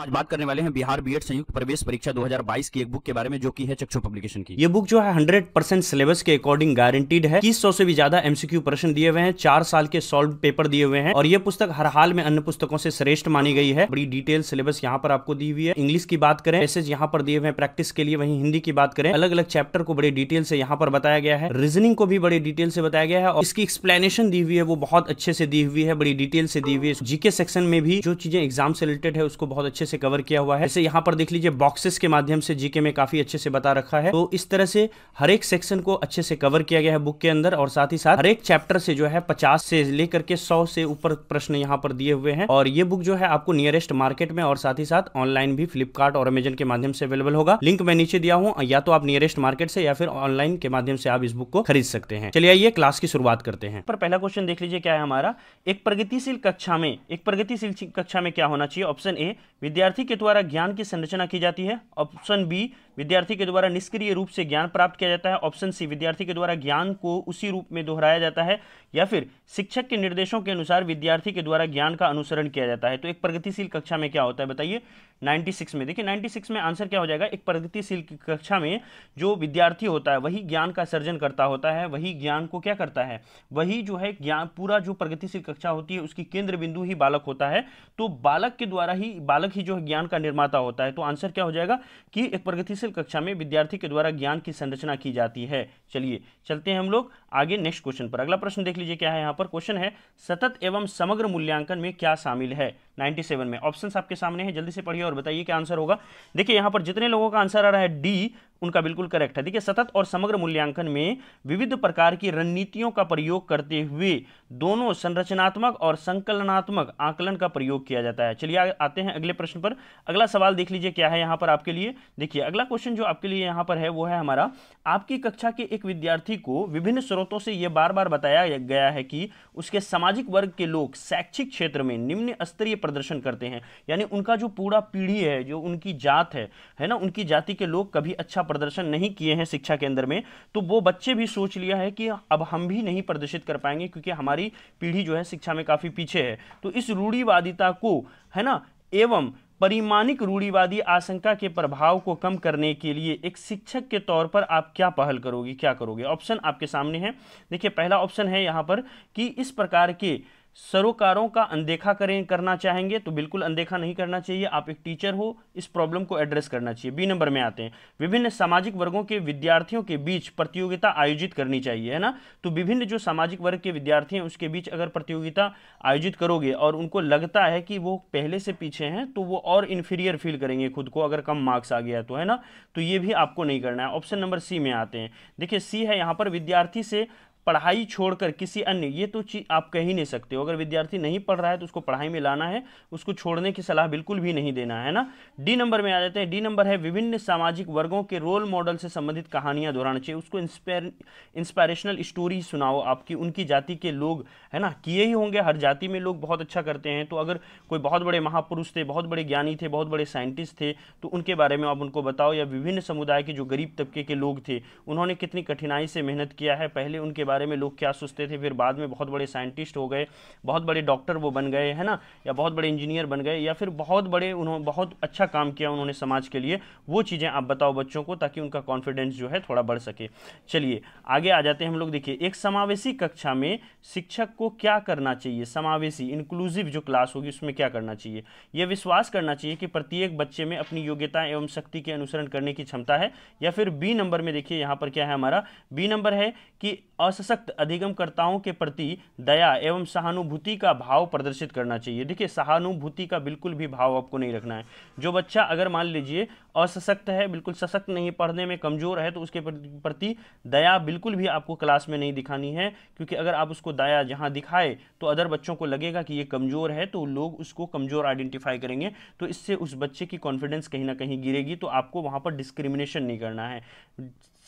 आज बात करने वाले हैं बिहार बीएड संयुक्त प्रवेश परीक्षा 2022 की एक बुक के बारे में जो कि है चक्षु पब्लिकेशन की ये बुक जो है 100 परसेंट सिलेबस के अकॉर्डिंग गारंटीड है तीस सौ से भी ज्यादा एमसीक्यू प्रश्न दिए हुए हैं चार साल के सॉल्व पेपर दिए हुए हैं और ये पुस्तक हर हाल में अन्य पुस्तकों से श्रेष्ठ मानी गई है बड़ी डिटेल सिलेबस यहाँ पर आपको दी हुई है इंग्लिश की बात करें मैसेज यहाँ पर दिए हुए हैं प्रैक्टिस के लिए वही हिंदी की बात करें अलग अलग चैप्टर को बड़े डिटेल से यहाँ पर बताया गया है रीजनिंग को भी बड़े डिटेल से बताया गया है और इसकी एक्सप्लेनेशन दी हुई है वो बहुत अच्छे से दी हुई है बड़ी डिटेल से दी हुई है जीके सेक्शन में भी जो चीजें एग्जाम से रिलेटेड है उसको बहुत अच्छे अच्छे से कवर किया हुआ है जैसे यहाँ पर देख लीजिए बॉक्सेस के माध्यम से जीके में काफी अच्छे से बता रखा है तो इस तरह से हर एक सेक्शन को अच्छे से कवर किया गया है बुक के अंदर और साथ ही साथ हर एक चैप्टर से जो है पचास से लेकर के सौ से ऊपर प्रश्न यहाँ पर दिए हुए हैं और ये बुक जो है आपको नियरेस्ट मार्केट में और साथ ही साथ ऑनलाइन भी फ्लिपकार्ट और अमेजन के माध्यम से अवेलेबल होगा लिंक मैं नीचे दिया हूँ या तो आप नियरेस्ट मार्केट से या फिर ऑनलाइन के माध्यम से आप इस बुक को खरीद सकते हैं चलिए आइए क्लास की शुरुआत करते हैं पर पहला क्वेश्चन देख लीजिए क्या है हमारा एक प्रगतिशील कक्षा में एक प्रगतिशील कक्षा में क्या होना चाहिए ऑप्शन ए विद्यार्थी के द्वारा ज्ञान की संरचना की जाती है ऑप्शन बी विद्यार्थी के द्वारा निष्क्रिय रूप से ज्ञान प्राप्त किया जाता है ऑप्शन सी विद्यार्थी के द्वारा ज्ञान को उसी रूप में दोहराया जाता है या फिर शिक्षक के निर्देशों के अनुसार विद्यार्थी के द्वारा ज्ञान का अनुसरण किया जाता है तो एक प्रगतिशील कक्षा में क्या होता है बताइए 96 में देखिए 96 में आंसर क्या हो जाएगा एक प्रगतिशील कक्षा में जो विद्यार्थी होता है वही ज्ञान का सर्जन करता होता है वही ज्ञान को क्या करता है वही जो है ज्ञान पूरा जो प्रगतिशील कक्षा होती है उसकी केंद्र बिंदु ही बालक होता है तो बालक के द्वारा ही बालक ही जो है ज्ञान का निर्माता होता है तो आंसर क्या हो जाएगा कि एक प्रगतिशील संवेदनशील कक्षा में विद्यार्थी के द्वारा ज्ञान की संरचना की जाती है चलिए चलते हैं हम लोग आगे नेक्स्ट क्वेश्चन पर अगला प्रश्न देख लीजिए क्या है यहाँ पर क्वेश्चन है सतत एवं समग्र मूल्यांकन में क्या शामिल है 97 में ऑप्शंस आपके सामने हैं जल्दी से पढ़िए और बताइए क्या आंसर होगा देखिए यहाँ पर जितने लोगों का आंसर आ रहा है डी उनका बिल्कुल करेक्ट है देखिए सतत और समग्र मूल्यांकन में विविध प्रकार की रणनीतियों का प्रयोग करते हुए दोनों संरचनात्मक और संकलनात्मक आकलन का प्रयोग किया जाता है चलिए आते हैं अगले प्रश्न पर अगला सवाल देख लीजिए क्या है यहाँ पर आपके लिए देखिए अगला क्वेश्चन जो आपके लिए यहाँ पर है वो है हमारा आपकी कक्षा के एक विद्यार्थी को विभिन्न स्रोतों से ये बार बार बताया गया है कि उसके सामाजिक वर्ग के लोग शैक्षिक क्षेत्र में निम्न स्तरीय प्रदर्शन करते हैं यानी उनका जो पूरा पीढ़ी है जो उनकी जात है है ना उनकी जाति के लोग कभी अच्छा प्रदर्शन नहीं किए हैं शिक्षा के अंदर में तो वो बच्चे भी सोच लिया है कि अब हम भी नहीं प्रदर्शित कर पाएंगे क्योंकि हमारी पीढ़ी जो है शिक्षा में काफ़ी पीछे है तो इस रूढ़ीवादिता को है ना एवं परिमाणिक रूढ़ीवादी आशंका के प्रभाव को कम करने के लिए एक शिक्षक के तौर पर आप क्या पहल करोगे क्या करोगे ऑप्शन आपके सामने है देखिए पहला ऑप्शन है यहाँ पर कि इस प्रकार के सरोकारों का अनदेखा करें करना चाहेंगे तो बिल्कुल अनदेखा नहीं करना चाहिए आप एक टीचर हो इस प्रॉब्लम को एड्रेस करना चाहिए बी नंबर में आते हैं विभिन्न सामाजिक वर्गों के विद्यार्थियों के बीच प्रतियोगिता आयोजित करनी चाहिए है ना तो विभिन्न जो सामाजिक वर्ग के विद्यार्थी हैं उसके बीच अगर प्रतियोगिता आयोजित करोगे और उनको लगता है कि वो पहले से पीछे हैं तो वो और इन्फीरियर फील करेंगे खुद को अगर कम मार्क्स आ गया तो है ना तो ये भी आपको नहीं करना है ऑप्शन नंबर सी में आते हैं देखिए सी है यहाँ पर विद्यार्थी से पढ़ाई छोड़कर किसी अन्य ये तो चीज़ आप कह ही नहीं सकते हो अगर विद्यार्थी नहीं पढ़ रहा है तो उसको पढ़ाई में लाना है उसको छोड़ने की सलाह बिल्कुल भी नहीं देना है ना डी नंबर में आ जाते हैं डी नंबर है विभिन्न सामाजिक वर्गों के रोल मॉडल से संबंधित कहानियां दोहराना चाहिए उसको इंस्पायर इंस्पायरेशनल स्टोरी सुनाओ आपकी उनकी जाति के लोग है ना किए ही होंगे हर जाति में लोग बहुत अच्छा करते हैं तो अगर कोई बहुत बड़े महापुरुष थे बहुत बड़े ज्ञानी थे बहुत बड़े साइंटिस्ट थे तो उनके बारे में आप उनको बताओ या विभिन्न समुदाय के जो गरीब तबके के लोग थे उन्होंने कितनी कठिनाई से मेहनत किया है पहले उनके बारे में लोग क्या सोचते थे फिर बाद में बहुत बड़े साइंटिस्ट हो गए बहुत बड़े डॉक्टर वो बन गए है ना या बहुत बड़े इंजीनियर बन गए या फिर बहुत बड़े उन्होंने बहुत अच्छा काम किया उन्होंने समाज के लिए वो चीज़ें आप बताओ बच्चों को ताकि उनका कॉन्फिडेंस जो है थोड़ा बढ़ सके चलिए आगे आ जाते हैं हम लोग देखिए एक समावेशी कक्षा में शिक्षक को क्या करना चाहिए समावेशी इंक्लूसिव जो क्लास होगी उसमें क्या करना चाहिए यह विश्वास करना चाहिए कि प्रत्येक बच्चे में अपनी योग्यता एवं शक्ति के अनुसरण करने की क्षमता है या फिर बी नंबर में देखिए यहां पर क्या है हमारा बी नंबर है कि अस सशक्त अधिगमकर्ताओं के प्रति दया एवं सहानुभूति का भाव प्रदर्शित करना चाहिए देखिए सहानुभूति का बिल्कुल भी भाव आपको नहीं रखना है जो बच्चा अगर मान लीजिए असशक्त है बिल्कुल सशक्त नहीं पढ़ने में कमज़ोर है तो उसके प्रति दया बिल्कुल भी आपको क्लास में नहीं दिखानी है क्योंकि अगर आप उसको दया जहाँ दिखाए तो अदर बच्चों को लगेगा कि ये कमज़ोर है तो लोग उसको कमज़ोर आइडेंटिफाई करेंगे तो इससे उस बच्चे की कॉन्फिडेंस कहीं ना कहीं गिरेगी तो आपको वहाँ पर डिस्क्रिमिनेशन नहीं करना है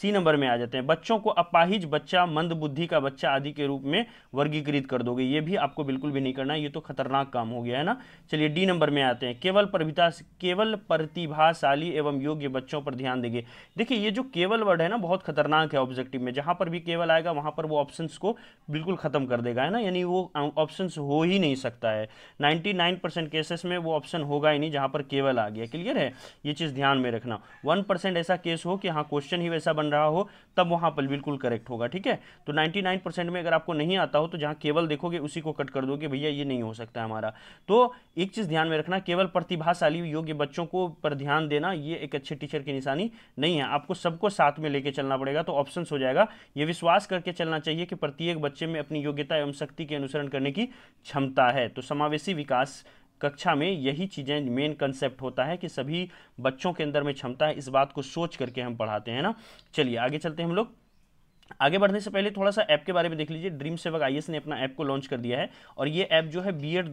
सी नंबर में आ जाते हैं बच्चों को अपाहिज बच्चा मंद बुद्धि का बच्चा आदि के रूप में वर्गीकृत कर दोगे ये भी आपको बिल्कुल भी नहीं करना है ये तो खतरनाक काम हो गया है ना चलिए डी नंबर में आते हैं केवल प्रभिता केवल प्रतिभाशाली एवं योग्य बच्चों पर ध्यान देंगे देखिए ये जो केवल वर्ड है ना बहुत खतरनाक है ऑब्जेक्टिव में जहाँ पर भी केवल आएगा वहाँ पर वो ऑप्शन को बिल्कुल ख़त्म कर देगा है ना यानी वो ऑप्शन हो ही नहीं सकता है नाइन्टी केसेस में वो ऑप्शन होगा ही नहीं जहाँ पर केवल आ गया क्लियर है ये चीज़ ध्यान में रखना वन ऐसा केस हो कि हाँ क्वेश्चन ही वैसा बन रहा हो तब वहां पर बिल्कुल करेक्ट होगा ठीक है तो 99 में अगर आपको नहीं आता हो तो जहां केवल देखोगे उसी को कट कर दोगे भैया ये नहीं हो सकता हमारा तो एक चीज़ ध्यान में रखना केवल प्रतिभाशाली योग्य बच्चों को पर ध्यान देना ये एक अच्छे टीचर की निशानी नहीं है आपको सबको साथ में लेके चलना पड़ेगा तो ऑप्शन हो जाएगा ये विश्वास करके चलना चाहिए कि प्रत्येक बच्चे में अपनी योग्यता एवं शक्ति के अनुसरण करने की क्षमता है तो समावेशी विकास कक्षा में यही चीज़ें मेन कंसेप्ट होता है कि सभी बच्चों के अंदर में क्षमता है इस बात को सोच करके हम पढ़ाते हैं ना चलिए आगे चलते हैं हम लोग आगे बढ़ने से पहले थोड़ा सा ऐप के बारे में देख लीजिए ड्रीम सेवक आई ने अपना ऐप को लॉन्च कर दिया है और ये ऐप जो है बी एड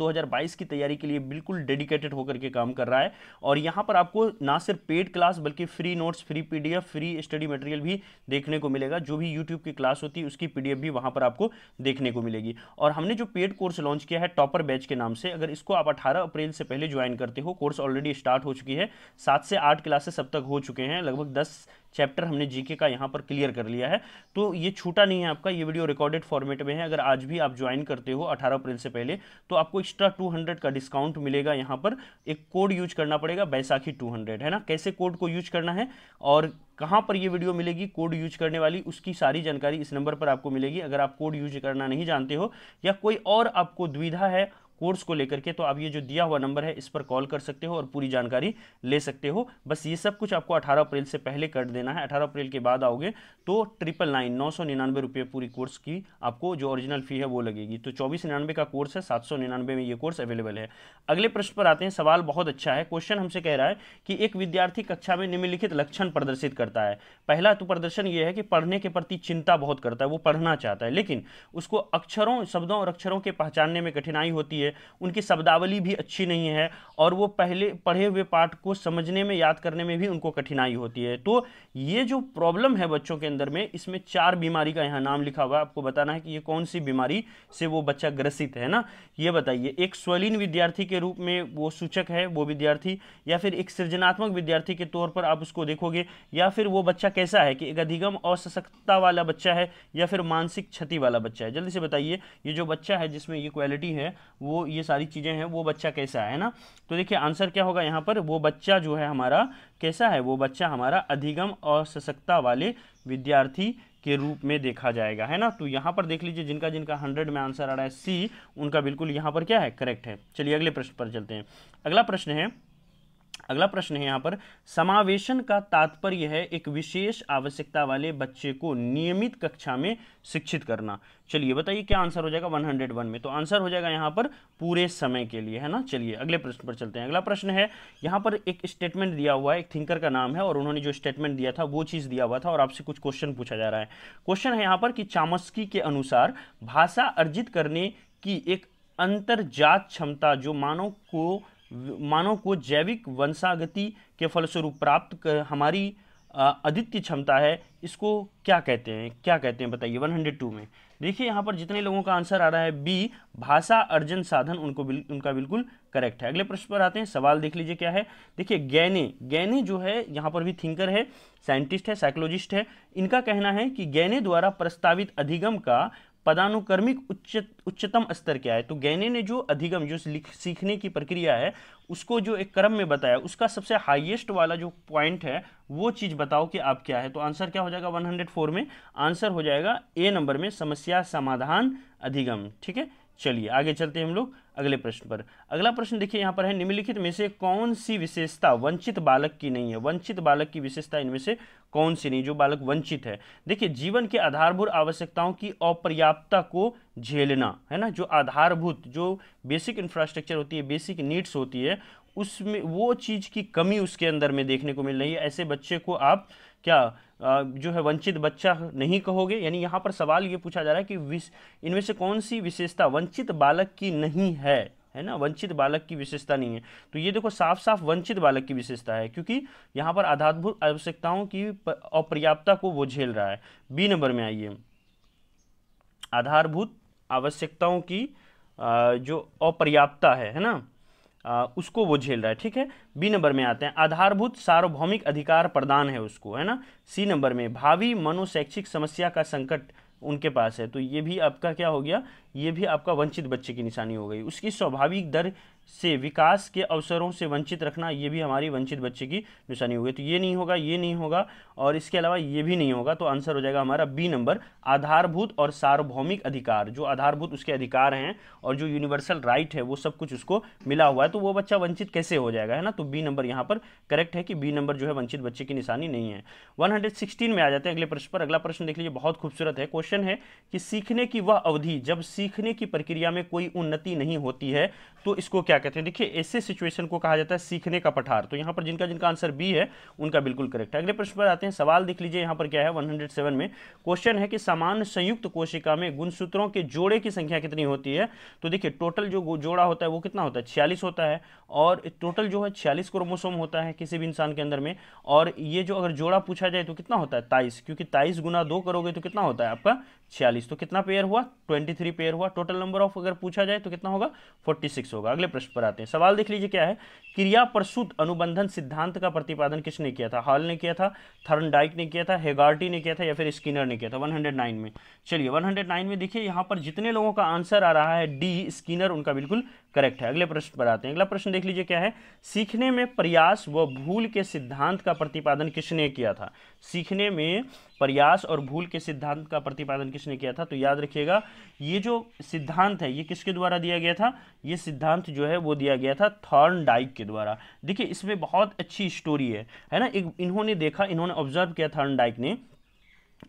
की तैयारी के लिए बिल्कुल डेडिकेटेड होकर के काम कर रहा है और यहाँ पर आपको ना सिर्फ पेड क्लास बल्कि free notes free P free study material भी देखने को मिलेगा जो भी यूट्यूब की क्लास होती है उसकी पी भी वहाँ पर आपको देखने को मिलेगी और हमने जो पेड कोर्स लॉन्च किया है टॉपर बैच के नाम से अगर इसको आप अठारह अप्रैल से पहले ज्वाइन करते हो कोर्स ऑलरेडी स्टार्ट हो चुकी है सात से आठ क्लासेस अब तक हो चुके हैं लगभग दस चैप्टर हमने जीके का यहाँ पर क्लियर कर लिया है तो ये छूटा नहीं है आपका ये वीडियो रिकॉर्डेड फॉर्मेट में है अगर आज भी आप ज्वाइन करते हो 18 अप्रैल से पहले तो आपको एक्स्ट्रा 200 का डिस्काउंट मिलेगा यहाँ पर एक कोड यूज करना पड़ेगा बैसाखी 200 है ना कैसे कोड को यूज करना है और कहाँ पर ये वीडियो मिलेगी कोड यूज करने वाली उसकी सारी जानकारी इस नंबर पर आपको मिलेगी अगर आप कोड यूज करना नहीं जानते हो या कोई और आपको द्विधा है कोर्स को लेकर के तो आप ये जो दिया हुआ नंबर है इस पर कॉल कर सकते हो और पूरी जानकारी ले सकते हो बस ये सब कुछ आपको अठारह अप्रैल से पहले कर देना है अठारह अप्रैल के बाद आओगे तो ट्रिपल नाइन नौ सौ निन्यानवे रुपये पूरी कोर्स की आपको जो ओरिजिनल फी है वो लगेगी तो चौबीस निन्यानवे का कोर्स है सात सौ निन्यानवे में ये कोर्स अवेलेबल है अगले प्रश्न पर आते हैं सवाल बहुत अच्छा है क्वेश्चन हमसे कह रहा है कि एक विद्यार्थी कक्षा में निम्नलिखित लक्षण प्रदर्शित करता है पहला तो प्रदर्शन ये है कि पढ़ने के प्रति चिंता बहुत करता है वो पढ़ना चाहता है लेकिन उसको अक्षरों शब्दों और अक्षरों के पहचानने में कठिनाई होती है उनकी शब्दावली भी अच्छी नहीं है और वो पहले पढ़े हुए पाठ को समझने में याद करने में भी उनको कठिनाई होती है तो ये जो प्रॉब्लम है बच्चों के अंदर में इसमें चार बीमारी का यहाँ नाम लिखा हुआ है आपको बताना है कि ये कौन सी बीमारी से वो बच्चा ग्रसित है ना ये बताइए एक स्वलीन विद्यार्थी के रूप में वो सूचक है वो विद्यार्थी या फिर एक सृजनात्मक विद्यार्थी के तौर पर आप उसको देखोगे या फिर वो बच्चा कैसा है कि एक अधिगम असशक्तता वाला बच्चा है या फिर मानसिक क्षति वाला बच्चा है जल्दी से बताइए ये जो बच्चा है जिसमें ये क्वालिटी है वो ये सारी चीज़ें हैं वो बच्चा कैसा है ना तो देखिए आंसर क्या होगा यहाँ पर वो बच्चा जो है हमारा कैसा है वो बच्चा हमारा अधिगम और सशक्ता वाले विद्यार्थी के रूप में देखा जाएगा है ना तो यहाँ पर देख लीजिए जिनका जिनका हंड्रेड में आंसर आ रहा है सी उनका बिल्कुल यहाँ पर क्या है करेक्ट है चलिए अगले प्रश्न पर चलते हैं अगला प्रश्न है अगला प्रश्न है यहाँ पर समावेशन का तात्पर्य है एक विशेष आवश्यकता वाले बच्चे को नियमित कक्षा में शिक्षित करना चलिए बताइए क्या आंसर हो जाएगा 101 में तो आंसर हो जाएगा यहाँ पर पूरे समय के लिए है ना चलिए अगले प्रश्न पर चलते हैं अगला प्रश्न है यहाँ पर एक स्टेटमेंट दिया हुआ है एक थिंकर का नाम है और उन्होंने जो स्टेटमेंट दिया था वो चीज़ दिया हुआ था और आपसे कुछ क्वेश्चन पूछा जा रहा है क्वेश्चन है यहाँ पर कि चामस्की के अनुसार भाषा अर्जित करने की एक अंतर्जात क्षमता जो मानव को मानव को जैविक वंशागति के फलस्वरूप प्राप्त कर हमारी अद्वितीय क्षमता है इसको क्या कहते हैं क्या कहते हैं बताइए 102 में देखिए यहाँ पर जितने लोगों का आंसर आ रहा है बी भाषा अर्जन साधन उनको बिल, उनका बिल्कुल करेक्ट है अगले प्रश्न पर आते हैं सवाल देख लीजिए क्या है देखिए गैने गैने जो है यहाँ पर भी थिंकर है साइंटिस्ट है साइकोलॉजिस्ट है इनका कहना है कि गैने द्वारा प्रस्तावित अधिगम का पदानुक्रमिक उच्च उच्चतम स्तर क्या है तो गैने ने जो अधिगम जो सीखने की प्रक्रिया है उसको जो एक क्रम में बताया उसका सबसे हाईएस्ट वाला जो पॉइंट है वो चीज़ बताओ कि आप क्या है तो आंसर क्या हो जाएगा 104 में आंसर हो जाएगा ए नंबर में समस्या समाधान अधिगम ठीक है चलिए आगे चलते हैं हम लोग अगले प्रश्न पर अगला प्रश्न देखिए यहाँ पर है निम्नलिखित में से कौन सी विशेषता वंचित बालक की नहीं है वंचित बालक की विशेषता इनमें से कौन सी नहीं जो बालक वंचित है देखिए जीवन के आधारभूत आवश्यकताओं की अपर्याप्तता को झेलना है ना जो आधारभूत जो बेसिक इंफ्रास्ट्रक्चर होती है बेसिक नीड्स होती है उसमें वो चीज़ की कमी उसके अंदर में देखने को मिल रही है ऐसे बच्चे को आप क्या जो है वंचित बच्चा नहीं कहोगे यानी यहाँ पर सवाल ये पूछा जा रहा है कि इनमें से कौन सी विशेषता वंचित बालक की नहीं है है ना वंचित बालक की विशेषता नहीं है तो ये देखो साफ साफ वंचित बालक की विशेषता है क्योंकि यहाँ पर आधारभूत आवश्यकताओं की अपर्याप्तता को वो झेल रहा है बी नंबर में आइए आधारभूत आवश्यकताओं की जो अपर्याप्तता है है ना आ, उसको वो झेल रहा है ठीक है बी नंबर में आते हैं आधारभूत सार्वभौमिक अधिकार प्रदान है उसको है ना सी नंबर में भावी मनोशैक्षिक समस्या का संकट उनके पास है तो ये भी आपका क्या हो गया ये भी आपका वंचित बच्चे की निशानी हो गई उसकी स्वाभाविक दर से विकास के अवसरों से वंचित रखना ये भी हमारी वंचित बच्चे की निशानी होगी तो ये नहीं होगा ये नहीं होगा और इसके अलावा ये भी नहीं होगा तो आंसर हो जाएगा हमारा बी नंबर आधारभूत और सार्वभौमिक अधिकार जो आधारभूत उसके अधिकार हैं और जो यूनिवर्सल राइट है वो सब कुछ उसको मिला हुआ है तो वो बच्चा वंचित कैसे हो जाएगा है ना तो बी नंबर यहाँ पर करेक्ट है कि बी नंबर जो है वंचित बच्चे की निशानी नहीं है वन में आ जाते हैं अगले प्रश्न पर अगला प्रश्न देख लीजिए बहुत खूबसूरत है क्वेश्चन है कि सीखने की वह अवधि जब सीखने की प्रक्रिया में कोई उन्नति नहीं होती है तो इसको क्या क्या कहते हैं देखिए ऐसे सिचुएशन को कहा जाता है सीखने का पठार तो यहाँ पर जिनका जिनका आंसर बी है उनका बिल्कुल करेक्ट है अगले प्रश्न पर आते हैं सवाल देख लीजिए यहाँ पर क्या है 107 में क्वेश्चन है कि सामान्य संयुक्त कोशिका में गुणसूत्रों के जोड़े की संख्या कितनी होती है तो देखिए टोटल जो जोड़ा होता है वो कितना होता है छियालीस होता है और टोटल जो है छियालीस क्रोमोसोम होता है किसी भी इंसान के अंदर में और ये जो अगर जोड़ा पूछा जाए तो कितना होता है ताइस क्योंकि ताइस गुना दो करोगे तो कितना होता है आपका छियालीस तो कितना पेयर हुआ ट्वेंटी थ्री पेयर हुआ टोटल नंबर ऑफ अगर पूछा जाए तो कितना होगा फोर्टी सिक्स होगा अगले प्रश्न पर आते हैं सवाल देख लीजिए क्या है क्रिया प्रसूत अनुबंधन सिद्धांत का प्रतिपादन किसने किया था हॉल ने किया था थर्नडाइक ने किया था हेगार्टी ने किया था या फिर स्किनर ने किया था 109 में चलिए 109 में देखिए यहाँ पर जितने लोगों का आंसर आ रहा है डी स्किनर उनका बिल्कुल करेक्ट है अगले प्रश्न पर आते हैं अगला प्रश्न देख लीजिए क्या है सीखने में प्रयास व भूल के सिद्धांत का प्रतिपादन किसने किया था सीखने में प्रयास और भूल के सिद्धांत का प्रतिपादन किसने किया था तो याद रखिएगा ये जो सिद्धांत है ये किसके द्वारा दिया गया था ये सिद्धांत जो है वो दिया गया था थॉर्न डाइक के द्वारा देखिए इसमें बहुत अच्छी स्टोरी है है ना एक इन्होंने देखा इन्होंने ऑब्जर्व किया थर्न डाइक ने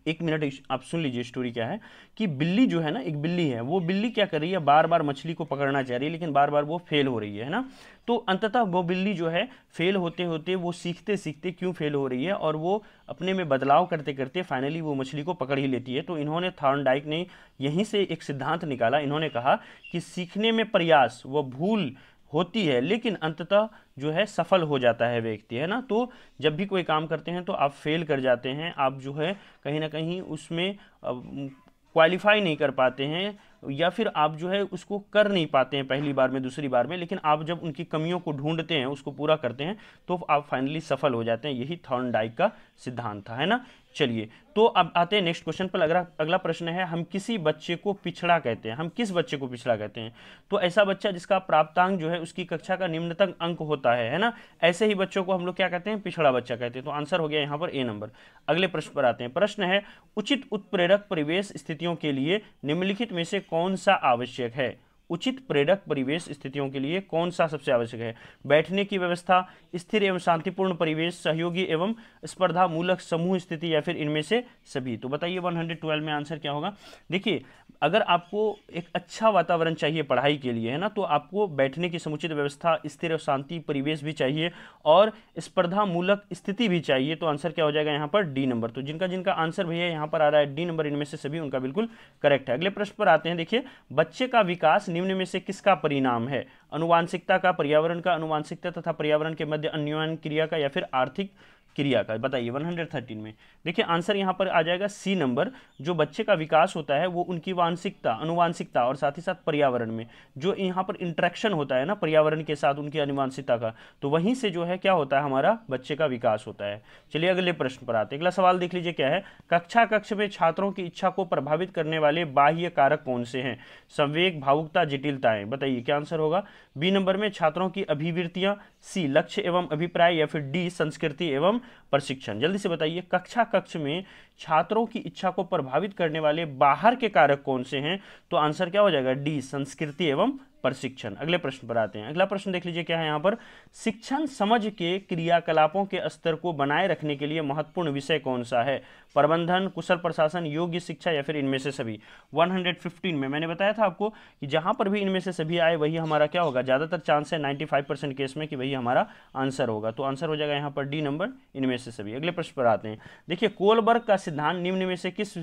एक मिनट आप सुन लीजिए स्टोरी क्या है कि बिल्ली जो है ना एक बिल्ली है वो बिल्ली क्या कर रही है बार बार मछली को पकड़ना चाह रही है लेकिन बार बार वो फेल हो रही है ना तो अंततः वो बिल्ली जो है फेल होते होते वो सीखते सीखते क्यों फेल हो रही है और वो अपने में बदलाव करते करते फाइनली वो मछली को पकड़ ही लेती है तो इन्होंने थॉर्नडाइक ने यहीं से एक सिद्धांत निकाला इन्होंने कहा कि सीखने में प्रयास व भूल होती है लेकिन अंततः जो है सफल हो जाता है व्यक्ति है ना तो जब भी कोई काम करते हैं तो आप फेल कर जाते हैं आप जो है कहीं ना कहीं उसमें क्वालिफाई नहीं कर पाते हैं या फिर आप जो है उसको कर नहीं पाते हैं पहली बार में दूसरी बार में लेकिन आप जब उनकी कमियों को ढूंढते हैं उसको पूरा करते हैं तो आप फाइनली सफल हो जाते हैं यही थॉर्न डाइक का सिद्धांत था है ना चलिए तो अब आते हैं नेक्स्ट क्वेश्चन पर अगला अगला प्रश्न है हम किसी बच्चे को पिछड़ा कहते हैं हम किस बच्चे को पिछड़ा कहते हैं तो ऐसा बच्चा जिसका प्राप्तांक जो है उसकी कक्षा का निम्नतम अंक होता है है ना ऐसे ही बच्चों को हम लोग क्या कहते हैं पिछड़ा बच्चा कहते हैं तो आंसर हो गया यहाँ पर ए नंबर अगले प्रश्न पर आते हैं प्रश्न है उचित उत्प्रेरक परिवेश स्थितियों के लिए निम्नलिखित में से कौन सा आवश्यक है उचित प्रेरक परिवेश स्थितियों के लिए कौन सा सबसे आवश्यक है बैठने की व्यवस्था स्थिर एवं शांतिपूर्ण परिवेश सहयोगी एवं स्पर्धा मूलक समूह स्थिति या फिर इनमें से सभी तो बताइए 112 में आंसर क्या होगा देखिए अगर आपको एक अच्छा वातावरण चाहिए पढ़ाई के लिए है ना तो आपको बैठने की समुचित व्यवस्था स्थिर और शांति परिवेश भी चाहिए और स्पर्धा मूलक स्थिति भी चाहिए तो आंसर क्या हो जाएगा यहाँ पर डी नंबर तो जिनका जिनका आंसर भैया यहाँ पर आ रहा है डी नंबर इनमें से सभी उनका बिल्कुल करेक्ट है अगले प्रश्न पर आते हैं देखिए बच्चे का विकास निम्न में से किसका परिणाम है अनुवांशिकता का पर्यावरण का अनुवांशिकता तथा पर्यावरण के मध्य अन्य क्रिया का या फिर आर्थिक क्रिया का बताइए 113 में देखिए आंसर यहाँ पर आ जाएगा सी नंबर जो बच्चे का विकास होता है वो उनकी वांशिकता अनुवांशिकता और साथ ही साथ पर्यावरण में जो यहाँ पर इंट्रैक्शन होता है ना पर्यावरण के साथ उनकी अनुवांशिकता का तो वहीं से जो है क्या होता है हमारा बच्चे का विकास होता है चलिए अगले प्रश्न पर आते अगला सवाल देख लीजिए क्या है कक्षा कक्ष में छात्रों की इच्छा को प्रभावित करने वाले बाह्य कारक कौन से हैं संवेक भावुकता जटिलताएं बताइए क्या आंसर होगा बी नंबर में छात्रों की अभिवृत्तियां सी लक्ष्य एवं अभिप्राय या फिर डी संस्कृति एवं प्रशिक्षण जल्दी से बताइए कक्षा कक्ष में छात्रों की इच्छा को प्रभावित करने वाले बाहर के कारक कौन से हैं तो आंसर क्या हो जाएगा डी संस्कृति एवं प्रशिक्षण अगले प्रश्न पर आते हैं अगला प्रश्न देख लीजिए क्या है यहाँ पर शिक्षण समझ के क्रियाकलापों के स्तर को बनाए रखने के लिए महत्वपूर्ण विषय कौन सा है प्रबंधन कुशल प्रशासन योग्य शिक्षा या फिर इनमें से सभी 115 में मैंने बताया था आपको कि जहाँ पर भी इनमें से सभी आए वही हमारा क्या होगा ज़्यादातर चांस है नाइन्टी परसेंट केस में कि वही हमारा आंसर होगा तो आंसर हो जाएगा यहाँ पर डी नंबर इनमें से सभी अगले प्रश्न पर आते हैं देखिए कोलबर्ग का सिद्धांत निम्न में से किस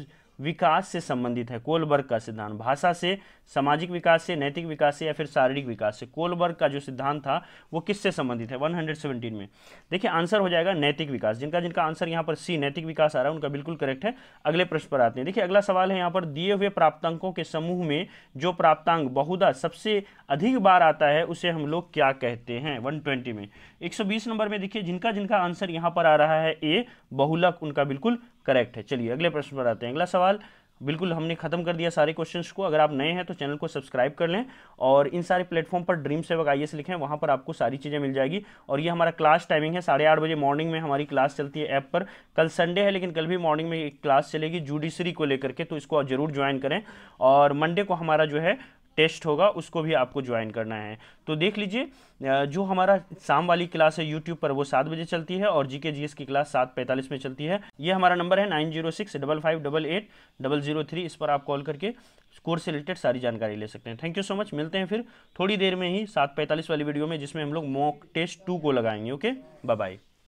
विकास से संबंधित है कोलबर्ग का सिद्धांत भाषा से सामाजिक विकास से नैतिक विकास से या फिर शारीरिक विकास से कोलबर्ग का जो सिद्धांत था वो किससे संबंधित है 117 में देखिए आंसर हो जाएगा नैतिक विकास जिनका जिनका आंसर यहाँ पर सी नैतिक विकास आ रहा है उनका बिल्कुल करेक्ट है अगले प्रश्न पर आते हैं देखिए अगला सवाल है यहाँ पर दिए हुए प्राप्तांकों के समूह में जो प्राप्तांक बहुधा सबसे अधिक बार आता है उसे हम लोग क्या कहते हैं वन में एक नंबर में देखिए जिनका जिनका आंसर यहाँ पर आ रहा है ए बहुलक उनका बिल्कुल करेक्ट है चलिए अगले प्रश्न पर आते हैं अगला सवाल बिल्कुल हमने खत्म कर दिया सारे क्वेश्चंस को अगर आप नए हैं तो चैनल को सब्सक्राइब कर लें और इन सारे प्लेटफॉर्म पर ड्रीम सेवक आई एस लिखें वहाँ पर आपको सारी चीज़ें मिल जाएगी और ये हमारा क्लास टाइमिंग है साढ़े आठ बजे मॉर्निंग में हमारी क्लास चलती है ऐप पर कल संडे है लेकिन कल भी मॉर्निंग में एक क्लास चलेगी जुडिशरी को लेकर के तो इसको जरूर ज्वाइन करें और मंडे को हमारा जो है टेस्ट होगा उसको भी आपको ज्वाइन करना है तो देख लीजिए जो हमारा शाम वाली क्लास है यूट्यूब पर वो सात बजे चलती है और जीके जीएस की क्लास सात पैंतालीस में चलती है ये हमारा नंबर है nine zero six double five double eight double zero three इस पर आप कॉल करके कोर्स से रिलेटेड सारी जानकारी ले सकते हैं थैंक यू सो मच मिलते हैं फिर थोड़ी देर में ही सात पैंतालीस वाली वीडियो में जिसमें हम लोग मॉक टेस्ट टू को लगाएंगे ओके बाय बाय